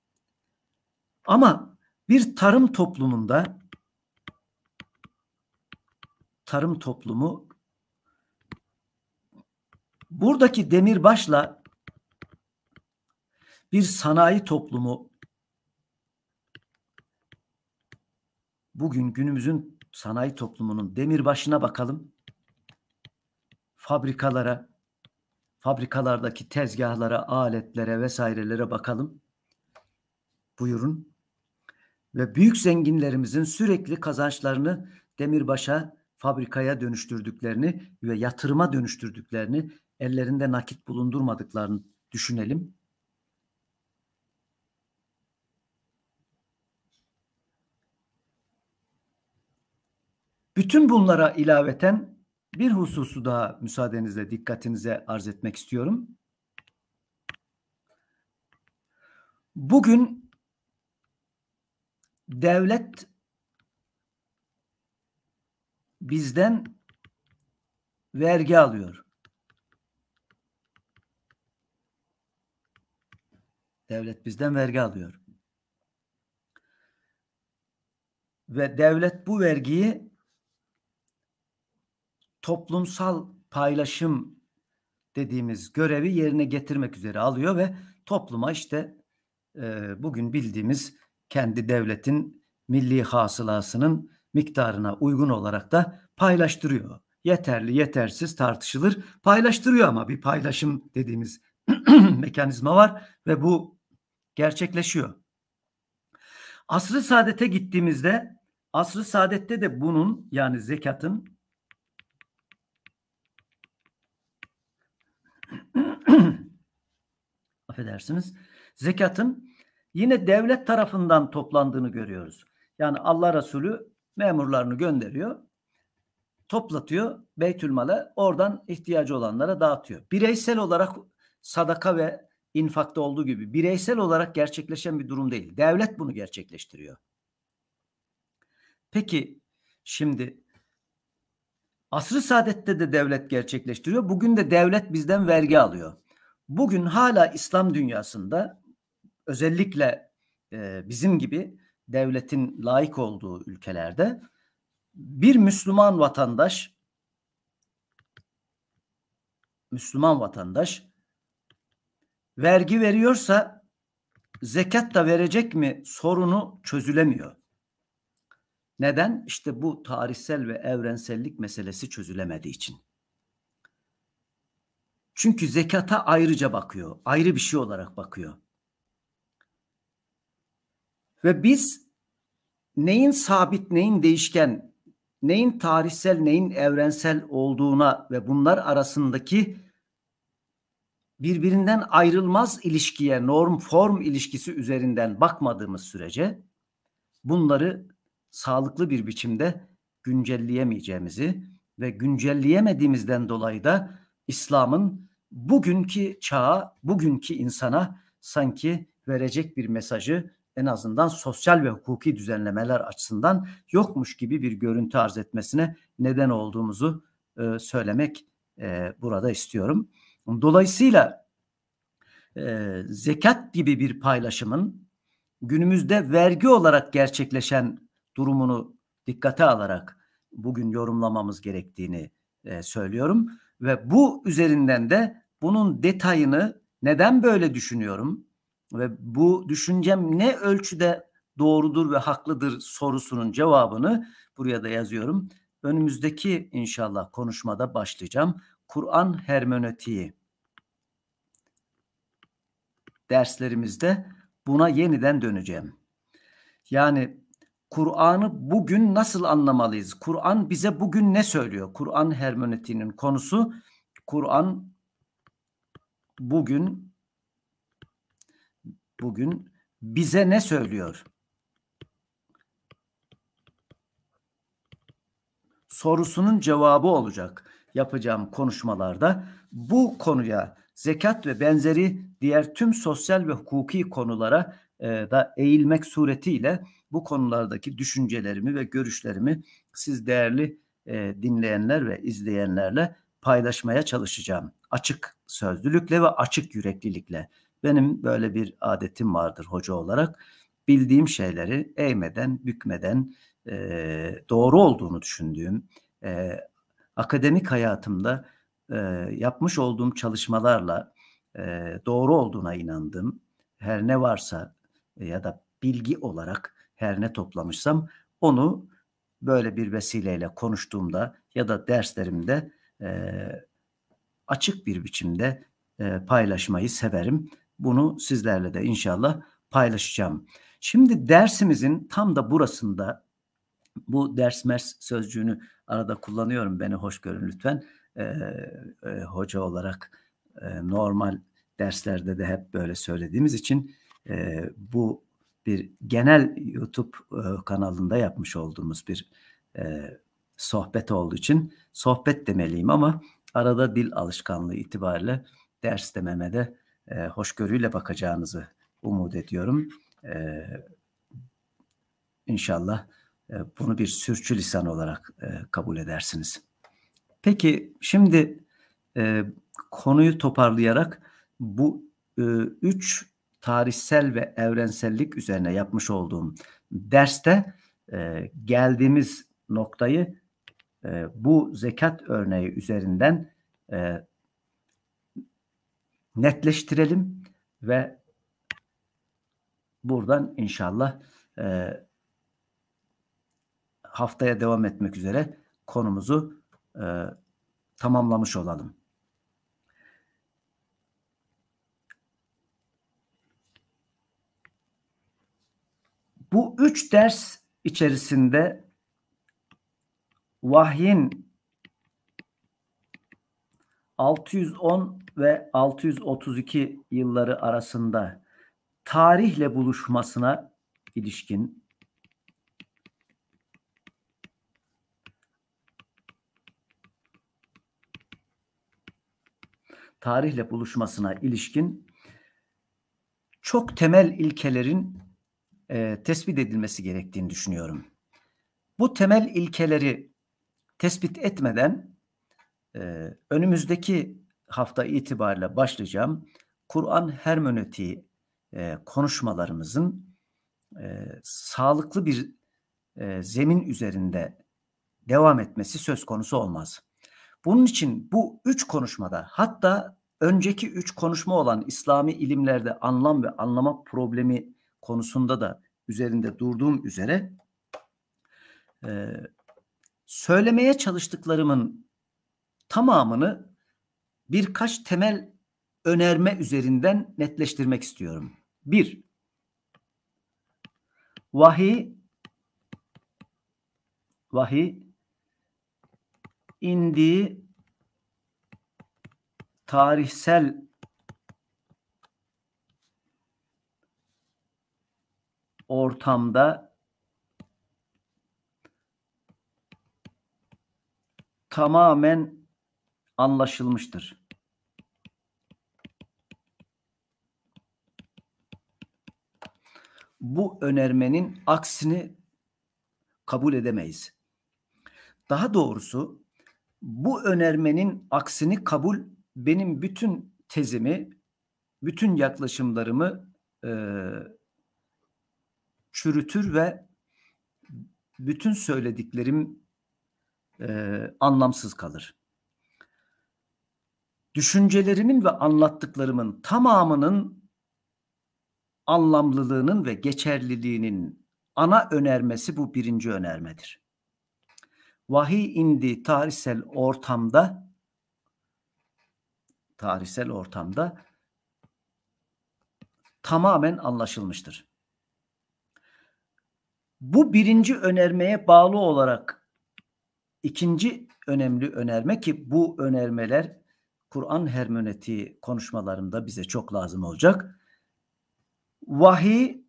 Ama bir tarım toplumunda tarım toplumu buradaki demirbaşla bir sanayi toplumu bugün günümüzün sanayi toplumunun demirbaşına bakalım. Fabrikalara, fabrikalardaki tezgahlara, aletlere vesairelere bakalım. Buyurun. Ve büyük zenginlerimizin sürekli kazançlarını demirbaşa, fabrikaya dönüştürdüklerini ve yatırıma dönüştürdüklerini, ellerinde nakit bulundurmadıklarını düşünelim. Bütün bunlara ilaveten bir hususu da müsaadenizle dikkatinize arz etmek istiyorum. Bugün devlet bizden vergi alıyor. Devlet bizden vergi alıyor. Ve devlet bu vergiyi toplumsal paylaşım dediğimiz görevi yerine getirmek üzere alıyor ve topluma işte e, bugün bildiğimiz kendi devletin milli hasılasının miktarına uygun olarak da paylaştırıyor. Yeterli, yetersiz tartışılır. Paylaştırıyor ama bir paylaşım dediğimiz (clears throat) mekanizma var ve bu gerçekleşiyor. Asrı saadete gittiğimizde asrı saadette de bunun yani zekatın affedersiniz zekatın yine devlet tarafından toplandığını görüyoruz. Yani Allah Resulü memurlarını gönderiyor, toplatıyor Beytülmal'e, oradan ihtiyacı olanlara dağıtıyor. Bireysel olarak sadaka ve infakta olduğu gibi bireysel olarak gerçekleşen bir durum değil. Devlet bunu gerçekleştiriyor. Peki şimdi asrı saadette de devlet gerçekleştiriyor. Bugün de devlet bizden vergi alıyor bugün hala İslam dünyasında özellikle e, bizim gibi devletin layık olduğu ülkelerde bir Müslüman vatandaş Müslüman vatandaş vergi veriyorsa zekat da verecek mi sorunu çözülemiyor. Neden? İşte bu tarihsel ve evrensellik meselesi çözülemediği için. Çünkü zekata ayrıca bakıyor. Ayrı bir şey olarak bakıyor. Ve biz neyin sabit, neyin değişken, neyin tarihsel, neyin evrensel olduğuna ve bunlar arasındaki birbirinden ayrılmaz ilişkiye, norm form ilişkisi üzerinden bakmadığımız sürece bunları sağlıklı bir biçimde güncelleyemeyeceğimizi ve güncelleyemediğimizden dolayı da İslam'ın bugünkü çağa, bugünkü insana sanki verecek bir mesajı en azından sosyal ve hukuki düzenlemeler açısından yokmuş gibi bir görüntü arz etmesine neden olduğumuzu e, söylemek e, burada istiyorum. Dolayısıyla e, zekat gibi bir paylaşımın günümüzde vergi olarak gerçekleşen durumunu dikkate alarak bugün yorumlamamız gerektiğini e, söylüyorum. Ve bu üzerinden de bunun detayını neden böyle düşünüyorum ve bu düşüncem ne ölçüde doğrudur ve haklıdır sorusunun cevabını buraya da yazıyorum. Önümüzdeki inşallah konuşmada başlayacağım. Kur'an hermenötiği derslerimizde buna yeniden döneceğim. Yani Kur'an'ı bugün nasıl anlamalıyız? Kur'an bize bugün ne söylüyor? Kur'an hermenötiğinin konusu Kur'an bugün bugün bize ne söylüyor? Sorusunun cevabı olacak yapacağım konuşmalarda. Bu konuya zekat ve benzeri diğer tüm sosyal ve hukuki konulara e, da eğilmek suretiyle bu konulardaki düşüncelerimi ve görüşlerimi siz değerli e, dinleyenler ve izleyenlerle paylaşmaya çalışacağım. Açık sözlülükle ve açık yüreklilikle. Benim böyle bir adetim vardır hoca olarak. Bildiğim şeyleri eğmeden, bükmeden, e, doğru olduğunu düşündüğüm, e, akademik hayatımda e, yapmış olduğum çalışmalarla e, doğru olduğuna inandığım her ne varsa e, ya da bilgi olarak her ne toplamışsam onu böyle bir vesileyle konuştuğumda ya da derslerimde e, açık bir biçimde e, paylaşmayı severim. Bunu sizlerle de inşallah paylaşacağım. Şimdi dersimizin tam da burasında bu ders mers sözcüğünü arada kullanıyorum. Beni hoş görün lütfen. E, e, hoca olarak e, normal derslerde de hep böyle söylediğimiz için e, bu bir genel YouTube e, kanalında yapmış olduğumuz bir e, sohbet olduğu için sohbet demeliyim ama arada dil alışkanlığı itibariyle ders dememe de e, hoşgörüyle bakacağınızı umut ediyorum. E, inşallah bunu bir sürçü lisan olarak kabul edersiniz. Peki şimdi konuyu toparlayarak bu üç tarihsel ve evrensellik üzerine yapmış olduğum derste e, geldiğimiz noktayı e, bu zekat örneği üzerinden e, netleştirelim ve buradan inşallah e, haftaya devam etmek üzere konumuzu e, tamamlamış olalım. bu üç ders içerisinde vahyin 610 ve 632 yılları arasında tarihle buluşmasına ilişkin tarihle buluşmasına ilişkin çok temel ilkelerin e, tespit edilmesi gerektiğini düşünüyorum. Bu temel ilkeleri tespit etmeden e, önümüzdeki hafta itibariyle başlayacağım. Kur'an hermenötiği e, konuşmalarımızın e, sağlıklı bir e, zemin üzerinde devam etmesi söz konusu olmaz. Bunun için bu üç konuşmada hatta önceki üç konuşma olan İslami ilimlerde anlam ve anlama problemi konusunda da üzerinde durduğum üzere e, söylemeye çalıştıklarımın tamamını birkaç temel önerme üzerinden netleştirmek istiyorum. Bir, vahiy vahiy indiği tarihsel ortamda tamamen anlaşılmıştır. Bu önermenin aksini kabul edemeyiz. Daha doğrusu bu önermenin aksini kabul benim bütün tezimi, bütün yaklaşımlarımı e, çürütür ve bütün söylediklerim e, anlamsız kalır. Düşüncelerimin ve anlattıklarımın tamamının anlamlılığının ve geçerliliğinin ana önermesi bu birinci önermedir. Vahiy indi tarihsel ortamda tarihsel ortamda tamamen anlaşılmıştır. Bu birinci önermeye bağlı olarak ikinci önemli önerme ki bu önermeler Kur'an hermenötiği konuşmalarımda bize çok lazım olacak. Vahiy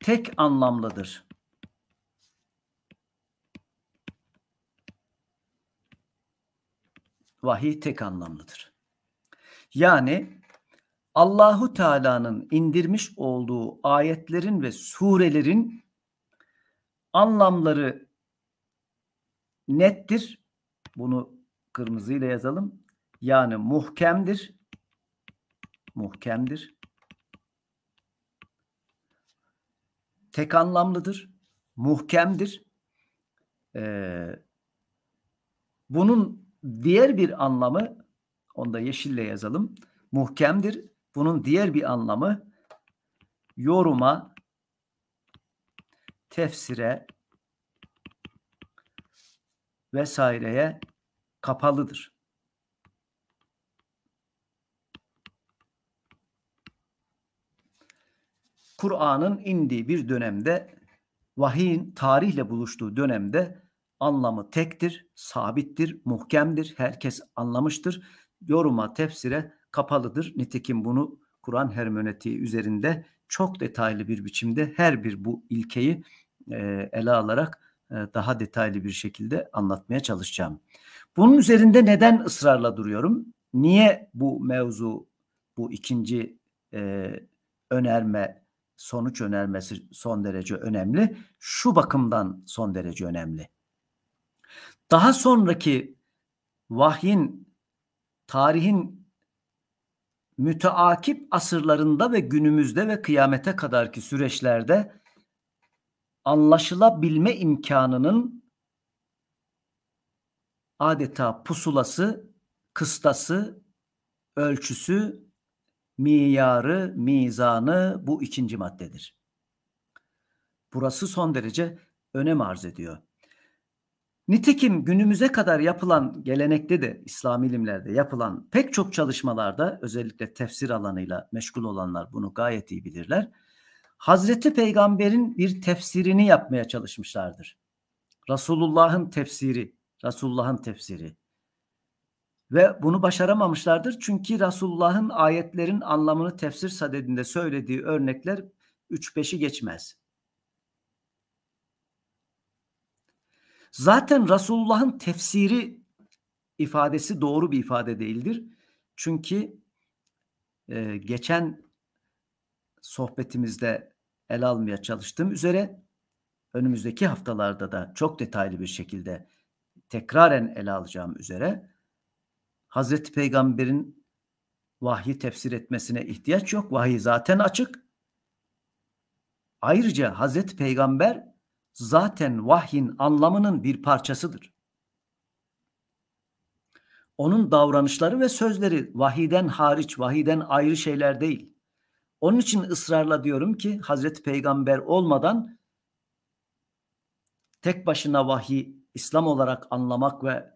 tek anlamlıdır. Vahiy tek anlamlıdır. Yani Allahu Teala'nın indirmiş olduğu ayetlerin ve surelerin anlamları nettir. Bunu kırmızıyla yazalım. Yani muhkemdir. Muhkemdir. Tek anlamlıdır. Muhkemdir. Ee, bunun diğer bir anlamı onu da yeşille yazalım. Muhkemdir bunun diğer bir anlamı yoruma, tefsire vesaireye kapalıdır. Kur'an'ın indiği bir dönemde vahiyin tarihle buluştuğu dönemde anlamı tektir, sabittir, muhkemdir, herkes anlamıştır. Yoruma, tefsire kapalıdır. Nitekim bunu Kur'an hermenetiği üzerinde çok detaylı bir biçimde her bir bu ilkeyi e, ele alarak e, daha detaylı bir şekilde anlatmaya çalışacağım. Bunun üzerinde neden ısrarla duruyorum? Niye bu mevzu, bu ikinci e, önerme, sonuç önermesi son derece önemli? Şu bakımdan son derece önemli. Daha sonraki vahyin, tarihin müteakip asırlarında ve günümüzde ve kıyamete kadarki süreçlerde anlaşılabilme imkanının adeta pusulası, kıstası, ölçüsü, miyarı, mizanı bu ikinci maddedir. Burası son derece önem arz ediyor. Nitekim günümüze kadar yapılan gelenekte de İslam ilimlerde yapılan pek çok çalışmalarda özellikle tefsir alanıyla meşgul olanlar bunu gayet iyi bilirler. Hazreti Peygamber'in bir tefsirini yapmaya çalışmışlardır. Resulullah'ın tefsiri, Resulullah'ın tefsiri. Ve bunu başaramamışlardır çünkü Resulullah'ın ayetlerin anlamını tefsir sadedinde söylediği örnekler 3-5'i geçmez. Zaten Resulullah'ın tefsiri ifadesi doğru bir ifade değildir. Çünkü e, geçen sohbetimizde el almaya çalıştığım üzere önümüzdeki haftalarda da çok detaylı bir şekilde tekraren ele alacağım üzere Hazreti Peygamber'in vahyi tefsir etmesine ihtiyaç yok. Vahiy zaten açık. Ayrıca Hazreti Peygamber zaten vahyin anlamının bir parçasıdır. Onun davranışları ve sözleri vahiden hariç, vahiden ayrı şeyler değil. Onun için ısrarla diyorum ki Hazreti Peygamber olmadan tek başına vahiy İslam olarak anlamak ve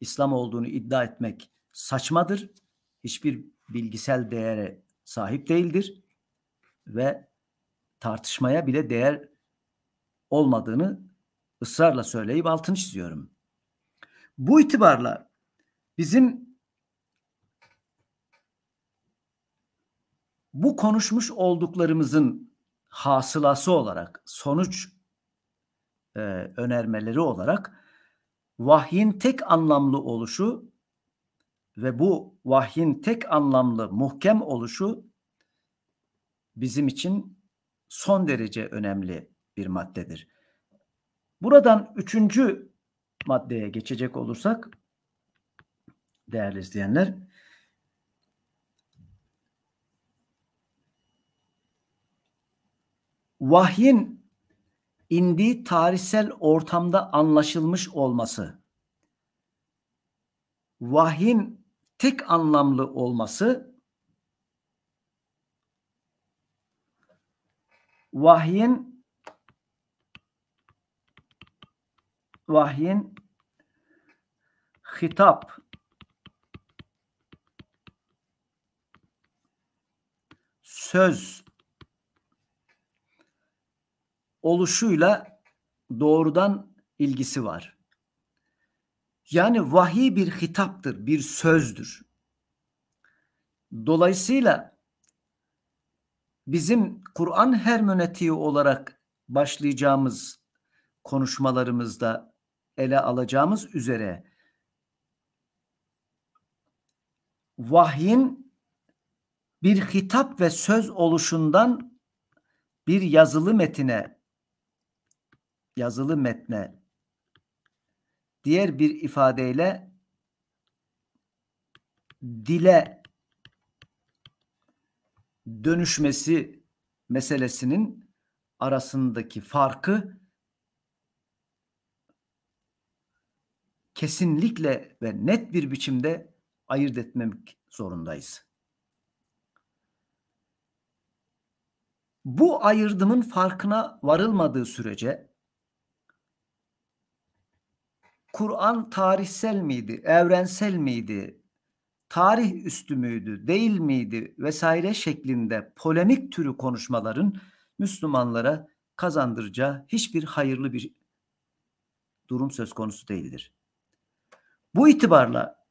İslam olduğunu iddia etmek saçmadır. Hiçbir bilgisel değere sahip değildir ve tartışmaya bile değer olmadığını ısrarla söyleyip altını çiziyorum. Bu itibarla bizim bu konuşmuş olduklarımızın hasılası olarak sonuç e, önermeleri olarak vahyin tek anlamlı oluşu ve bu vahyin tek anlamlı muhkem oluşu bizim için son derece önemli bir maddedir. Buradan üçüncü maddeye geçecek olursak değerli izleyenler vahyin indiği tarihsel ortamda anlaşılmış olması vahyin tek anlamlı olması vahyin vahyin hitap söz oluşuyla doğrudan ilgisi var. Yani vahiy bir hitaptır, bir sözdür. Dolayısıyla bizim Kur'an hermenetiği olarak başlayacağımız konuşmalarımızda ele alacağımız üzere vahyin bir hitap ve söz oluşundan bir yazılı metine yazılı metne diğer bir ifadeyle dile dönüşmesi meselesinin arasındaki farkı kesinlikle ve net bir biçimde ayırt etmemek zorundayız. Bu ayırdımın farkına varılmadığı sürece Kur'an tarihsel miydi, evrensel miydi, tarih üstü müydü, değil miydi vesaire şeklinde polemik türü konuşmaların Müslümanlara kazandıracağı hiçbir hayırlı bir durum söz konusu değildir. Bu itibarla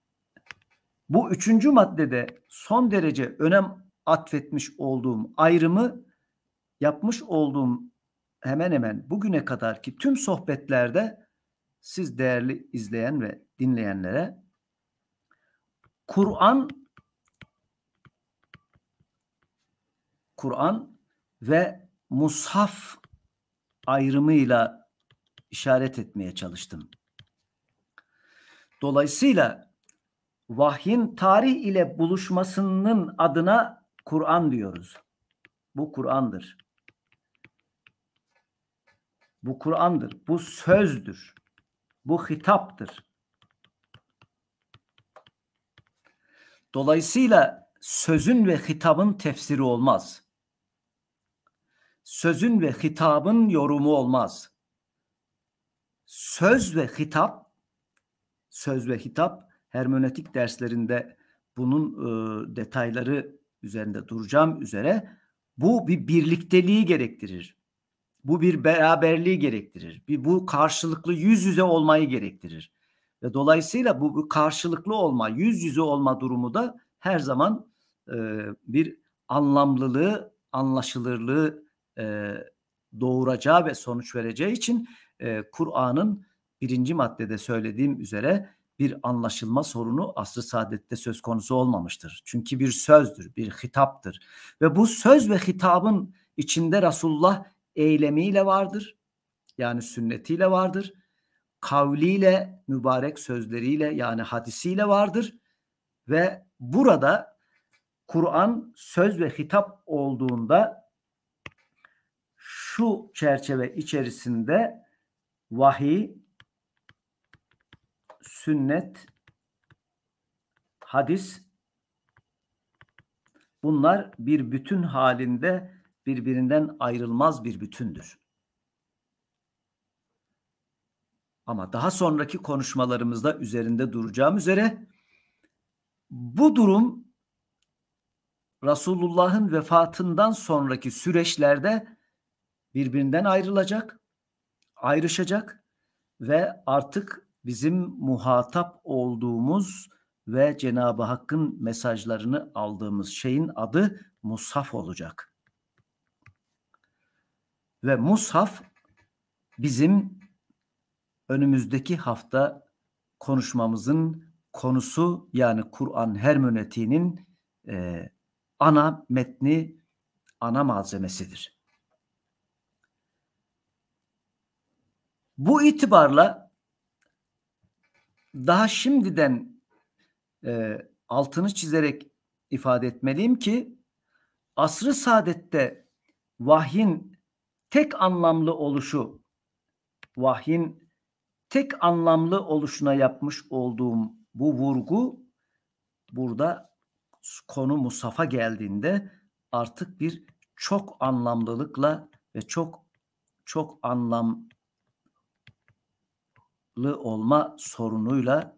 bu üçüncü maddede son derece önem atfetmiş olduğum ayrımı yapmış olduğum hemen hemen bugüne kadar ki tüm sohbetlerde siz değerli izleyen ve dinleyenlere Kur'an Kur'an ve mushaf ayrımıyla işaret etmeye çalıştım. Dolayısıyla vahyin tarih ile buluşmasının adına Kur'an diyoruz. Bu Kur'an'dır. Bu Kur'an'dır. Bu sözdür. Bu hitaptır. Dolayısıyla sözün ve hitabın tefsiri olmaz. Sözün ve hitabın yorumu olmaz. Söz ve hitap söz ve hitap hermenötik derslerinde bunun e, detayları üzerinde duracağım üzere bu bir birlikteliği gerektirir. Bu bir beraberliği gerektirir. Bir bu karşılıklı yüz yüze olmayı gerektirir. Ve dolayısıyla bu, bu karşılıklı olma, yüz yüze olma durumu da her zaman e, bir anlamlılığı, anlaşılırlığı e, doğuracağı ve sonuç vereceği için e, Kur'an'ın birinci maddede söylediğim üzere bir anlaşılma sorunu asr-ı saadette söz konusu olmamıştır. Çünkü bir sözdür, bir hitaptır. Ve bu söz ve hitabın içinde Resulullah eylemiyle vardır. Yani sünnetiyle vardır. Kavliyle, mübarek sözleriyle yani hadisiyle vardır. Ve burada Kur'an söz ve hitap olduğunda şu çerçeve içerisinde vahiy sünnet, hadis bunlar bir bütün halinde birbirinden ayrılmaz bir bütündür. Ama daha sonraki konuşmalarımızda üzerinde duracağım üzere bu durum Resulullah'ın vefatından sonraki süreçlerde birbirinden ayrılacak, ayrışacak ve artık bizim muhatap olduğumuz ve Cenab-ı Hakk'ın mesajlarını aldığımız şeyin adı Musaf olacak. Ve Musaf bizim önümüzdeki hafta konuşmamızın konusu yani Kur'an hermönetiğinin e, ana metni, ana malzemesidir. Bu itibarla daha şimdiden e, altını çizerek ifade etmeliyim ki asrı saadette vahyin tek anlamlı oluşu vahyin tek anlamlı oluşuna yapmış olduğum bu vurgu burada konu Musaf'a geldiğinde artık bir çok anlamlılıkla ve çok çok anlam olma sorunuyla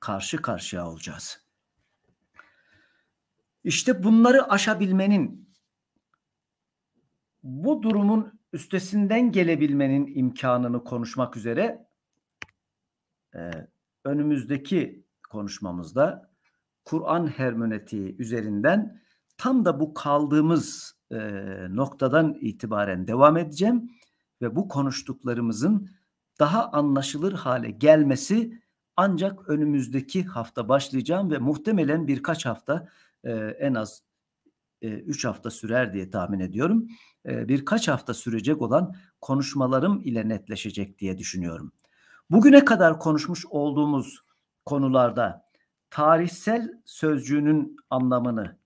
karşı karşıya olacağız. İşte bunları aşabilmenin bu durumun üstesinden gelebilmenin imkanını konuşmak üzere e, önümüzdeki konuşmamızda Kur'an hermenetiği üzerinden tam da bu kaldığımız e, noktadan itibaren devam edeceğim ve bu konuştuklarımızın daha anlaşılır hale gelmesi ancak önümüzdeki hafta başlayacağım ve muhtemelen birkaç hafta e, en az 3 e, hafta sürer diye tahmin ediyorum. E, birkaç hafta sürecek olan konuşmalarım ile netleşecek diye düşünüyorum. Bugüne kadar konuşmuş olduğumuz konularda tarihsel sözcüğünün anlamını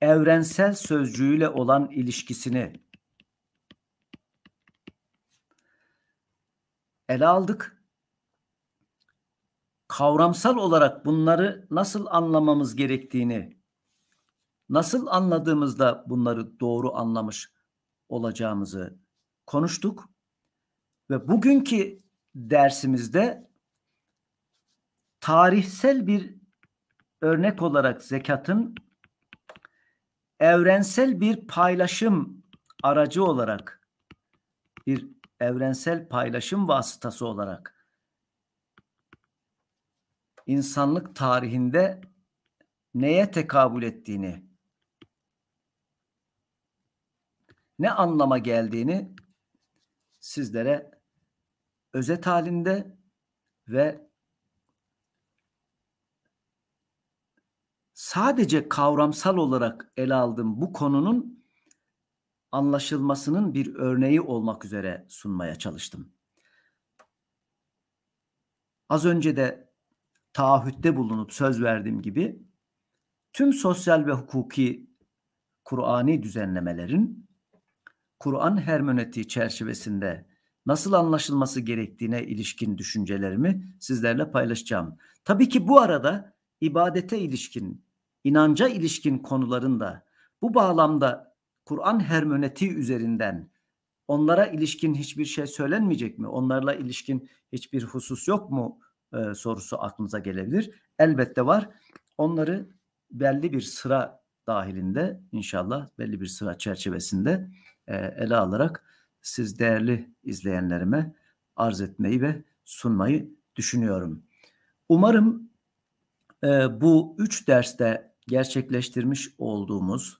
evrensel sözcüğüyle olan ilişkisini ele aldık. Kavramsal olarak bunları nasıl anlamamız gerektiğini, nasıl anladığımızda bunları doğru anlamış olacağımızı konuştuk. Ve bugünkü dersimizde tarihsel bir örnek olarak zekatın evrensel bir paylaşım aracı olarak bir evrensel paylaşım vasıtası olarak insanlık tarihinde neye tekabül ettiğini, ne anlama geldiğini sizlere özet halinde ve sadece kavramsal olarak ele aldığım bu konunun anlaşılmasının bir örneği olmak üzere sunmaya çalıştım. Az önce de taahhütte bulunup söz verdiğim gibi tüm sosyal ve hukuki Kur'ani düzenlemelerin Kur'an hermeneti çerçevesinde nasıl anlaşılması gerektiğine ilişkin düşüncelerimi sizlerle paylaşacağım. Tabii ki bu arada ibadete ilişkin, inanca ilişkin konuların da bu bağlamda Kur'an hermenetiği üzerinden onlara ilişkin hiçbir şey söylenmeyecek mi? Onlarla ilişkin hiçbir husus yok mu? Ee, sorusu aklınıza gelebilir. Elbette var. Onları belli bir sıra dahilinde inşallah belli bir sıra çerçevesinde e, ele alarak siz değerli izleyenlerime arz etmeyi ve sunmayı düşünüyorum. Umarım e, bu üç derste gerçekleştirmiş olduğumuz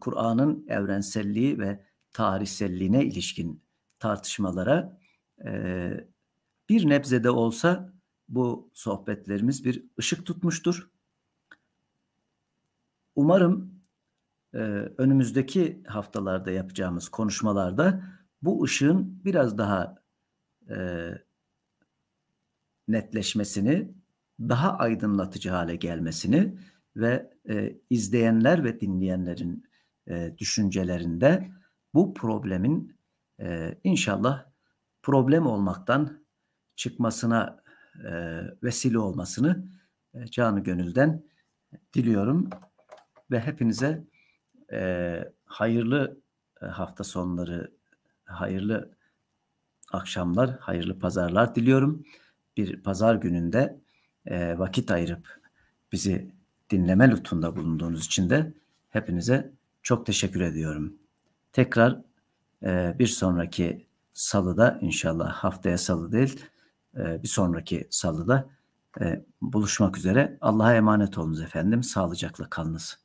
Kur'an'ın evrenselliği ve tarihselliğine ilişkin tartışmalara e, bir nebzede olsa bu sohbetlerimiz bir ışık tutmuştur. Umarım önümüzdeki haftalarda yapacağımız konuşmalarda bu ışığın biraz daha netleşmesini, daha aydınlatıcı hale gelmesini ve e, izleyenler ve dinleyenlerin e, düşüncelerinde bu problemin e, inşallah problem olmaktan çıkmasına e, vesile olmasını e, canı gönülden diliyorum ve hepinize e, hayırlı hafta sonları, hayırlı akşamlar, hayırlı pazarlar diliyorum. Bir pazar gününde e, vakit ayırıp bizi dinleme lütfunda bulunduğunuz için de hepinize çok teşekkür ediyorum. Tekrar e, bir sonraki salıda inşallah haftaya salı değil e, bir sonraki salıda e, buluşmak üzere. Allah'a emanet olunuz efendim. Sağlıcakla kalınız.